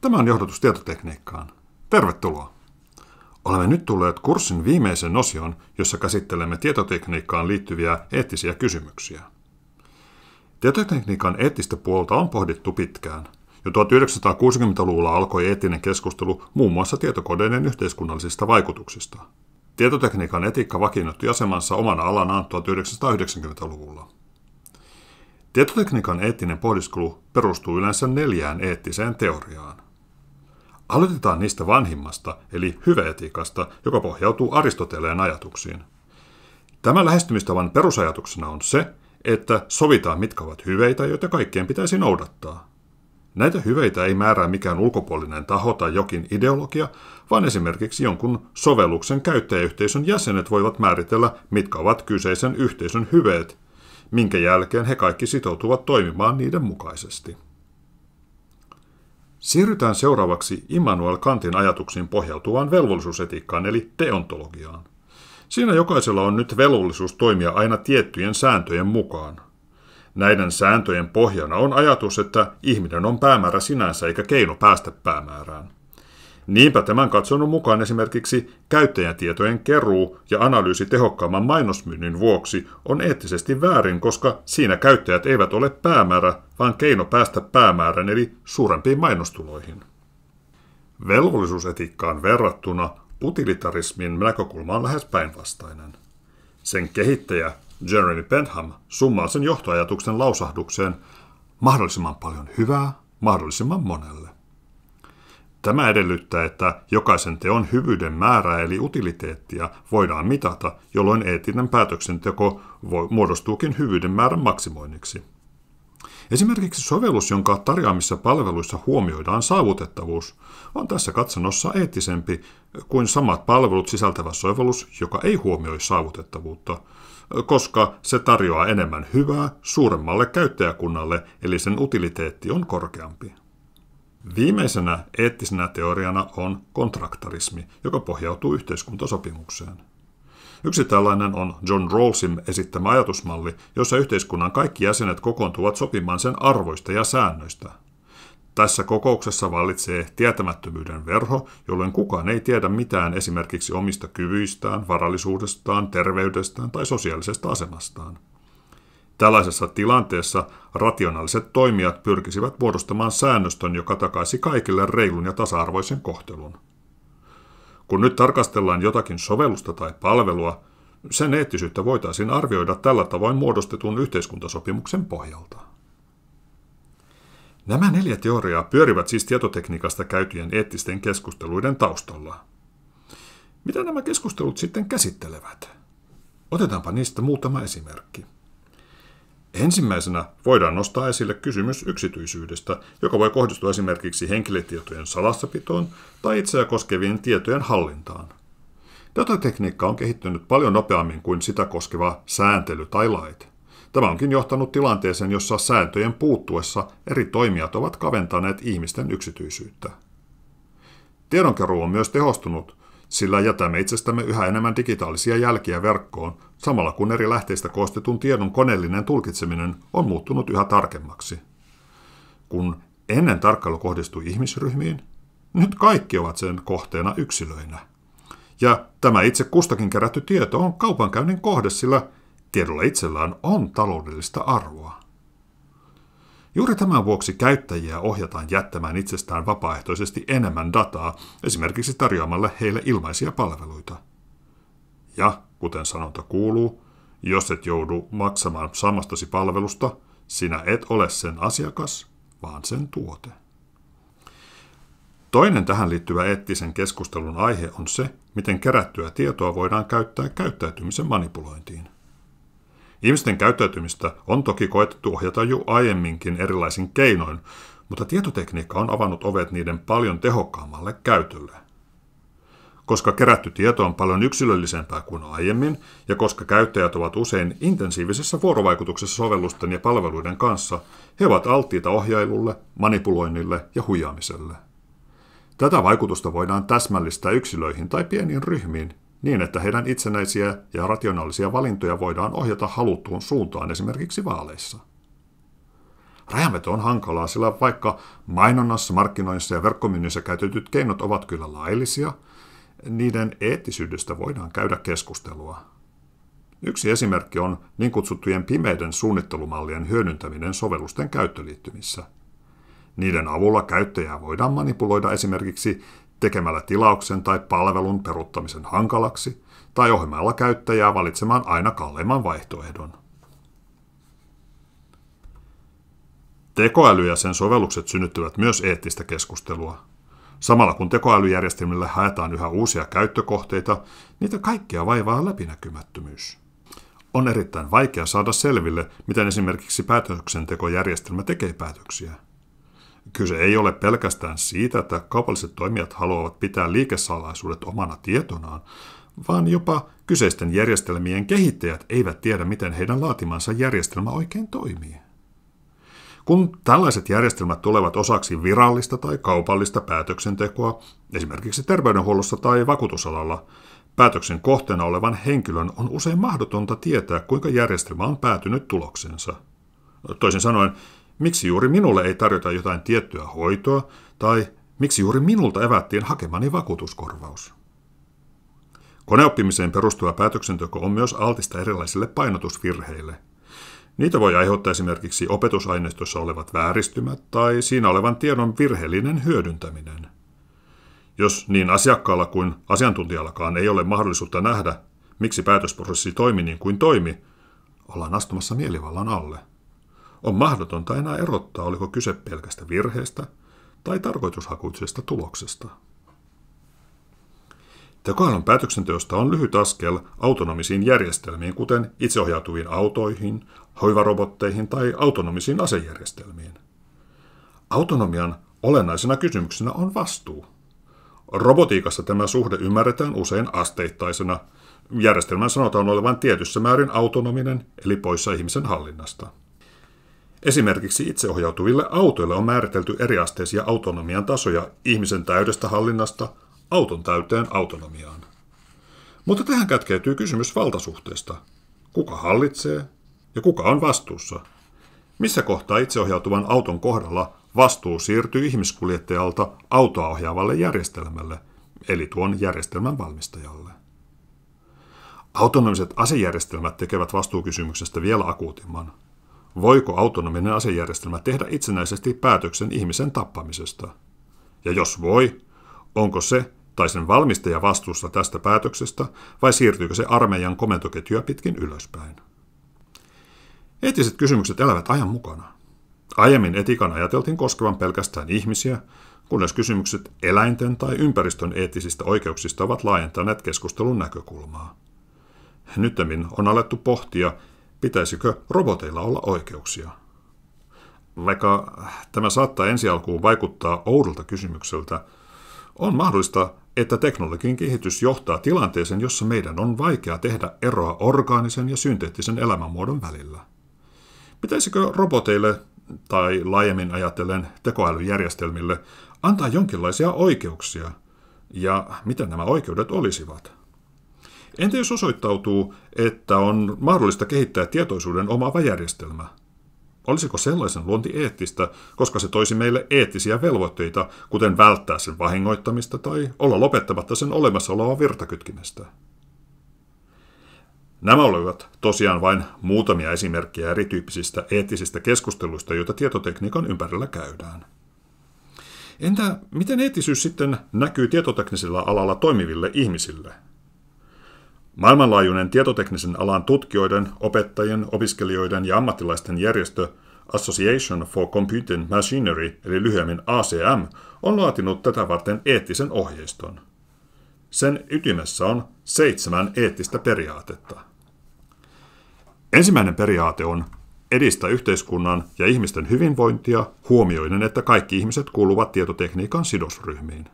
Tämä on johdatus tietotekniikkaan. Tervetuloa! Olemme nyt tulleet kurssin viimeisen osion, jossa käsittelemme tietotekniikkaan liittyviä eettisiä kysymyksiä. Tietotekniikan eettistä puolta on pohdittu pitkään. Jo 1960-luvulla alkoi eettinen keskustelu muun muassa tietokoneiden yhteiskunnallisista vaikutuksista. Tietotekniikan etiikka vakiinnutti asemansa omana alanaan 1990-luvulla. Tietotekniikan eettinen pohdiskelu perustuu yleensä neljään eettiseen teoriaan. Aloitetaan niistä vanhimmasta, eli hyveetiikasta, joka pohjautuu Aristoteleen ajatuksiin. Tämän lähestymistavan perusajatuksena on se, että sovitaan mitkä ovat hyveitä, joita kaikkien pitäisi noudattaa. Näitä hyveitä ei määrää mikään ulkopuolinen taho tai jokin ideologia, vaan esimerkiksi jonkun sovelluksen käyttäjäyhteisön jäsenet voivat määritellä, mitkä ovat kyseisen yhteisön hyveet, minkä jälkeen he kaikki sitoutuvat toimimaan niiden mukaisesti. Siirrytään seuraavaksi Immanuel Kantin ajatuksiin pohjautuvaan velvollisuusetiikkaan eli teontologiaan. Siinä jokaisella on nyt velvollisuus toimia aina tiettyjen sääntöjen mukaan. Näiden sääntöjen pohjana on ajatus, että ihminen on päämäärä sinänsä eikä keino päästä päämäärään. Niinpä tämän katsonut mukaan esimerkiksi käyttäjätietojen keruu ja analyysi tehokkaamman mainosmyynnin vuoksi on eettisesti väärin, koska siinä käyttäjät eivät ole päämäärä, vaan keino päästä päämäärän eli suurempiin mainostuloihin. Velvollisuusetiikkaan verrattuna utilitarismin näkökulma on lähes päinvastainen. Sen kehittäjä Jeremy Bentham summaa sen johtoajatuksen lausahdukseen mahdollisimman paljon hyvää mahdollisimman monelle. Tämä edellyttää, että jokaisen teon hyvyyden määrää eli utiliteettia voidaan mitata, jolloin eettinen päätöksenteko voi, muodostuukin hyvyyden määrän maksimoinniksi. Esimerkiksi sovellus, jonka tarjoamissa palveluissa huomioidaan saavutettavuus, on tässä katsannossa eettisempi kuin samat palvelut sisältävä sovellus, joka ei huomioi saavutettavuutta, koska se tarjoaa enemmän hyvää suuremmalle käyttäjäkunnalle, eli sen utiliteetti on korkeampi. Viimeisenä eettisenä teoriana on kontraktarismi, joka pohjautuu yhteiskuntasopimukseen. Yksi tällainen on John Rawlsin esittämä ajatusmalli, jossa yhteiskunnan kaikki jäsenet kokoontuvat sopimaan sen arvoista ja säännöistä. Tässä kokouksessa vallitsee tietämättömyyden verho, jolloin kukaan ei tiedä mitään esimerkiksi omista kyvyistään, varallisuudestaan, terveydestään tai sosiaalisesta asemastaan. Tällaisessa tilanteessa rationaaliset toimijat pyrkisivät muodostamaan säännöstön, joka takaisi kaikille reilun ja tasa-arvoisen kohtelun. Kun nyt tarkastellaan jotakin sovellusta tai palvelua, sen eettisyyttä voitaisiin arvioida tällä tavoin muodostetun yhteiskuntasopimuksen pohjalta. Nämä neljä teoriaa pyörivät siis tietotekniikasta käytyjen eettisten keskusteluiden taustalla. Mitä nämä keskustelut sitten käsittelevät? Otetaanpa niistä muutama esimerkki. Ensimmäisenä voidaan nostaa esille kysymys yksityisyydestä, joka voi kohdistua esimerkiksi henkilötietojen salassapitoon tai itseä koskevien tietojen hallintaan. Datatekniikka on kehittynyt paljon nopeammin kuin sitä koskeva sääntely tai lait. Tämä onkin johtanut tilanteeseen, jossa sääntöjen puuttuessa eri toimijat ovat kaventaneet ihmisten yksityisyyttä. Tiedonkeruu on myös tehostunut, sillä jätämme itsestämme yhä enemmän digitaalisia jälkiä verkkoon, samalla kun eri lähteistä koostetun tiedon koneellinen tulkitseminen on muuttunut yhä tarkemmaksi. Kun ennen tarkkailu kohdistui ihmisryhmiin, nyt kaikki ovat sen kohteena yksilöinä. Ja tämä itse kustakin kerätty tieto on kaupankäynnin kohde, sillä tiedolla itsellään on taloudellista arvoa. Juuri tämän vuoksi käyttäjiä ohjataan jättämään itsestään vapaaehtoisesti enemmän dataa, esimerkiksi tarjoamalla heille ilmaisia palveluita. Ja, kuten sanonta kuuluu, jos et joudu maksamaan samastasi palvelusta, sinä et ole sen asiakas, vaan sen tuote. Toinen tähän liittyvä eettisen keskustelun aihe on se, miten kerättyä tietoa voidaan käyttää käyttäytymisen manipulointiin. Ihmisten käyttäytymistä on toki koettu ohjata jo aiemminkin erilaisin keinoin, mutta tietotekniikka on avannut ovet niiden paljon tehokkaammalle käytölle. Koska kerätty tieto on paljon yksilöllisempää kuin aiemmin, ja koska käyttäjät ovat usein intensiivisessä vuorovaikutuksessa sovellusten ja palveluiden kanssa, he ovat alttiita ohjailulle, manipuloinnille ja huijaamiselle. Tätä vaikutusta voidaan täsmällistää yksilöihin tai pieniin ryhmiin, niin että heidän itsenäisiä ja rationaalisia valintoja voidaan ohjata haluttuun suuntaan esimerkiksi vaaleissa. Rajanveto on hankalaa, sillä vaikka mainonnassa, markkinoinnissa ja verkkomyynnissä käytetyt keinot ovat kyllä laillisia, niiden eettisyydestä voidaan käydä keskustelua. Yksi esimerkki on niin kutsuttujen pimeiden suunnittelumallien hyödyntäminen sovellusten käyttöliittymissä. Niiden avulla käyttäjää voidaan manipuloida esimerkiksi tekemällä tilauksen tai palvelun peruttamisen hankalaksi tai ohjelmalla käyttäjää valitsemaan aina kalleimman vaihtoehdon. Tekoäly ja sen sovellukset synnyttävät myös eettistä keskustelua. Samalla kun tekoälyjärjestelmille haetaan yhä uusia käyttökohteita, niitä kaikkia vaivaa läpinäkymättömyys. On erittäin vaikea saada selville, miten esimerkiksi päätöksentekojärjestelmä tekee päätöksiä – Kyse ei ole pelkästään siitä, että kaupalliset toimijat haluavat pitää liikesalaisuudet omana tietonaan, vaan jopa kyseisten järjestelmien kehittäjät eivät tiedä, miten heidän laatimansa järjestelmä oikein toimii. Kun tällaiset järjestelmät tulevat osaksi virallista tai kaupallista päätöksentekoa, esimerkiksi terveydenhuollossa tai vakuutusalalla, päätöksen kohteena olevan henkilön on usein mahdotonta tietää, kuinka järjestelmä on päätynyt tuloksensa. Toisin sanoen, miksi juuri minulle ei tarjota jotain tiettyä hoitoa, tai miksi juuri minulta evättiin hakemani vakuutuskorvaus. Koneoppimiseen perustuva päätöksenteko on myös altista erilaisille painotusvirheille. Niitä voi aiheuttaa esimerkiksi opetusaineistossa olevat vääristymät tai siinä olevan tiedon virheellinen hyödyntäminen. Jos niin asiakkaalla kuin asiantuntijallakaan ei ole mahdollisuutta nähdä, miksi päätösprosessi toimi niin kuin toimi, ollaan astumassa mielivallan alle. On mahdotonta enää erottaa, oliko kyse pelkästä virheestä tai tarkoitushakuisesta tuloksesta. Tekoälyn päätöksenteosta on lyhyt askel autonomisiin järjestelmiin, kuten itseohjautuviin autoihin, hoivarobotteihin tai autonomisiin asejärjestelmiin. Autonomian olennaisena kysymyksenä on vastuu. Robotiikassa tämä suhde ymmärretään usein asteittaisena. Järjestelmän sanotaan olevan tietyssä määrin autonominen, eli poissa ihmisen hallinnasta. Esimerkiksi itseohjautuville autoille on määritelty eriasteisia autonomian tasoja ihmisen täydestä hallinnasta auton täyteen autonomiaan. Mutta tähän kätkeytyy kysymys valtasuhteesta. Kuka hallitsee ja kuka on vastuussa? Missä kohtaa itseohjautuvan auton kohdalla vastuu siirtyy ihmiskuljettajalta autoa ohjaavalle järjestelmälle, eli tuon järjestelmän valmistajalle? Autonomiset asejärjestelmät tekevät vastuukysymyksestä vielä akuutimman – voiko autonominen asejärjestelmä tehdä itsenäisesti päätöksen ihmisen tappamisesta? Ja jos voi, onko se tai sen valmistaja vastuussa tästä päätöksestä vai siirtyykö se armeijan komentoketjua pitkin ylöspäin? Eettiset kysymykset elävät ajan mukana. Aiemmin etikan ajateltiin koskevan pelkästään ihmisiä, kunnes kysymykset eläinten tai ympäristön eettisistä oikeuksista ovat laajentaneet keskustelun näkökulmaa. Nyttemmin on alettu pohtia, Pitäisikö roboteilla olla oikeuksia? Vaikka tämä saattaa ensi alkuun vaikuttaa oudolta kysymykseltä, on mahdollista, että teknologian kehitys johtaa tilanteeseen, jossa meidän on vaikea tehdä eroa orgaanisen ja synteettisen elämänmuodon välillä. Pitäisikö roboteille tai laajemmin ajatellen tekoälyjärjestelmille antaa jonkinlaisia oikeuksia, ja mitä nämä oikeudet olisivat? Entä jos osoittautuu, että on mahdollista kehittää tietoisuuden omaava järjestelmä? Olisiko sellaisen luonti eettistä, koska se toisi meille eettisiä velvoitteita, kuten välttää sen vahingoittamista tai olla lopettamatta sen olemassa olevaa virtakytkimestä? Nämä olivat tosiaan vain muutamia esimerkkejä erityyppisistä eettisistä keskusteluista, joita tietotekniikan ympärillä käydään. Entä miten eettisyys sitten näkyy tietoteknisellä alalla toimiville ihmisille – Maailmanlaajuinen tietoteknisen alan tutkijoiden, opettajien, opiskelijoiden ja ammattilaisten järjestö Association for Computing Machinery, eli lyhyemmin ACM, on laatinut tätä varten eettisen ohjeiston. Sen ytimessä on seitsemän eettistä periaatetta. Ensimmäinen periaate on edistä yhteiskunnan ja ihmisten hyvinvointia huomioiden, että kaikki ihmiset kuuluvat tietotekniikan sidosryhmiin.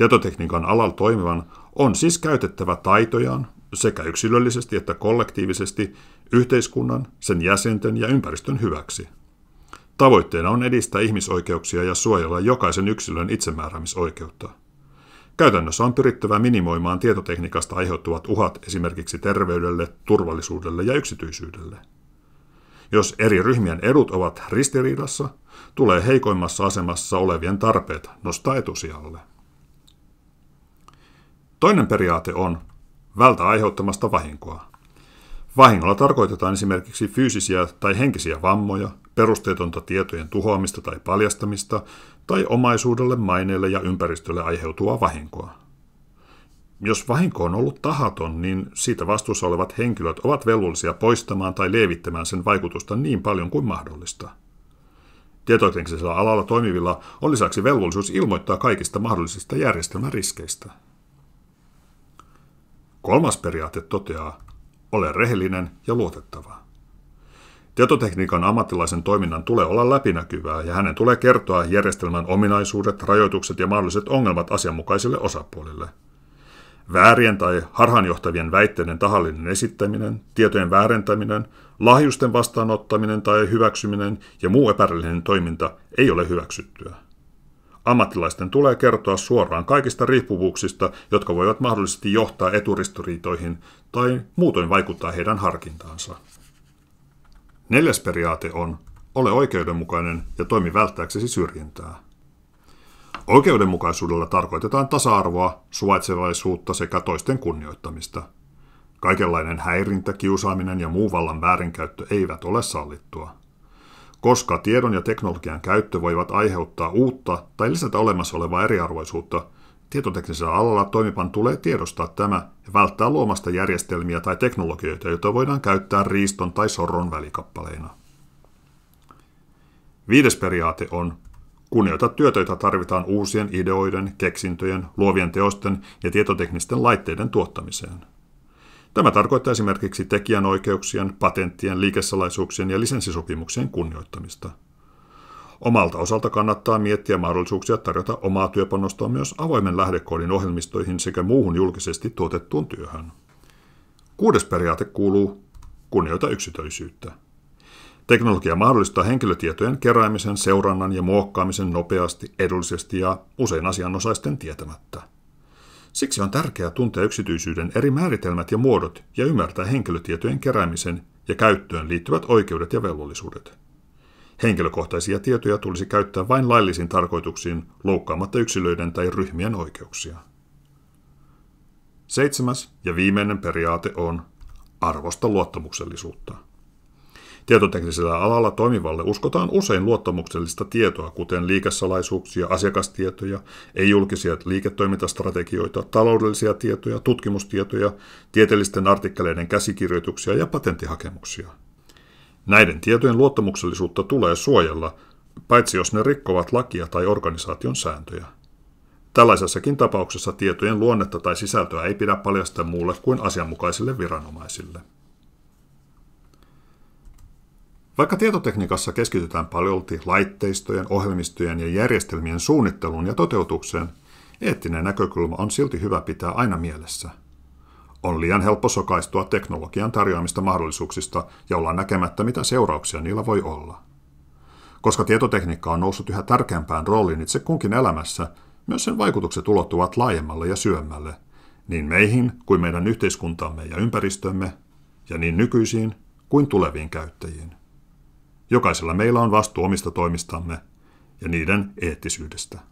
Tietotekniikan alalla toimivan on siis käytettävä taitojaan sekä yksilöllisesti että kollektiivisesti yhteiskunnan, sen jäsenten ja ympäristön hyväksi. Tavoitteena on edistää ihmisoikeuksia ja suojella jokaisen yksilön itsemääräämisoikeutta. Käytännössä on pyrittävä minimoimaan tietotekniikasta aiheutuvat uhat esimerkiksi terveydelle, turvallisuudelle ja yksityisyydelle. Jos eri ryhmien edut ovat ristiriidassa, tulee heikoimmassa asemassa olevien tarpeet nostaa etusijalle. Toinen periaate on vältä aiheuttamasta vahinkoa. Vahingolla tarkoitetaan esimerkiksi fyysisiä tai henkisiä vammoja, perusteetonta tietojen tuhoamista tai paljastamista tai omaisuudelle, maineelle ja ympäristölle aiheutua vahinkoa. Jos vahinko on ollut tahaton, niin siitä vastuussa olevat henkilöt ovat velvollisia poistamaan tai lievittämään sen vaikutusta niin paljon kuin mahdollista. Tietoteknisellä alalla toimivilla on lisäksi velvollisuus ilmoittaa kaikista mahdollisista järjestelmäriskeistä. Kolmas periaate toteaa, ole rehellinen ja luotettava. Tietotekniikan ammattilaisen toiminnan tulee olla läpinäkyvää ja hänen tulee kertoa järjestelmän ominaisuudet, rajoitukset ja mahdolliset ongelmat asianmukaisille osapuolille. Väärien tai harhaanjohtavien väitteiden tahallinen esittäminen, tietojen väärentäminen, lahjusten vastaanottaminen tai hyväksyminen ja muu epärillinen toiminta ei ole hyväksyttyä. Ammattilaisten tulee kertoa suoraan kaikista riippuvuuksista, jotka voivat mahdollisesti johtaa eturistoriitoihin tai muutoin vaikuttaa heidän harkintaansa. Neljäs periaate on, ole oikeudenmukainen ja toimi välttääksesi syrjintää. Oikeudenmukaisuudella tarkoitetaan tasa-arvoa, suvaitsevaisuutta sekä toisten kunnioittamista. Kaikenlainen häirintä, kiusaaminen ja muu vallan väärinkäyttö eivät ole sallittua koska tiedon ja teknologian käyttö voivat aiheuttaa uutta tai lisätä olemassa olevaa eriarvoisuutta, tietoteknisellä alalla toimipan tulee tiedostaa tämä ja välttää luomasta järjestelmiä tai teknologioita, joita voidaan käyttää riiston tai sorron välikappaleina. Viides periaate on Kunnioita työtä, jota tarvitaan uusien ideoiden, keksintöjen, luovien teosten ja tietoteknisten laitteiden tuottamiseen. Tämä tarkoittaa esimerkiksi tekijänoikeuksien, patenttien, liikesalaisuuksien ja lisenssisopimuksien kunnioittamista. Omalta osalta kannattaa miettiä mahdollisuuksia tarjota omaa työpanostoa myös avoimen lähdekoodin ohjelmistoihin sekä muuhun julkisesti tuotettuun työhön. Kuudes periaate kuuluu kunnioita yksityisyyttä. Teknologia mahdollistaa henkilötietojen keräämisen, seurannan ja muokkaamisen nopeasti, edullisesti ja usein asianosaisten tietämättä. Siksi on tärkeää tuntea yksityisyyden eri määritelmät ja muodot ja ymmärtää henkilötietojen keräämisen ja käyttöön liittyvät oikeudet ja velvollisuudet. Henkilökohtaisia tietoja tulisi käyttää vain laillisiin tarkoituksiin loukkaamatta yksilöiden tai ryhmien oikeuksia. Seitsemäs ja viimeinen periaate on arvosta luottamuksellisuutta. Tietoteknisellä alalla toimivalle uskotaan usein luottamuksellista tietoa, kuten liikesalaisuuksia, asiakastietoja, ei-julkisia liiketoimintastrategioita, taloudellisia tietoja, tutkimustietoja, tieteellisten artikkeleiden käsikirjoituksia ja patenttihakemuksia. Näiden tietojen luottamuksellisuutta tulee suojella, paitsi jos ne rikkovat lakia tai organisaation sääntöjä. Tällaisessakin tapauksessa tietojen luonnetta tai sisältöä ei pidä paljastaa muulle kuin asianmukaisille viranomaisille. Vaikka tietotekniikassa keskitytään paljolti laitteistojen, ohjelmistojen ja järjestelmien suunnitteluun ja toteutukseen, eettinen näkökulma on silti hyvä pitää aina mielessä. On liian helppo sokaistua teknologian tarjoamista mahdollisuuksista ja olla näkemättä, mitä seurauksia niillä voi olla. Koska tietotekniikka on noussut yhä tärkeämpään rooliin itse kunkin elämässä, myös sen vaikutukset ulottuvat laajemmalle ja syömmälle, niin meihin kuin meidän yhteiskuntamme ja ympäristömme, ja niin nykyisiin kuin tuleviin käyttäjiin. Jokaisella meillä on vastuu omista toimistamme ja niiden eettisyydestä.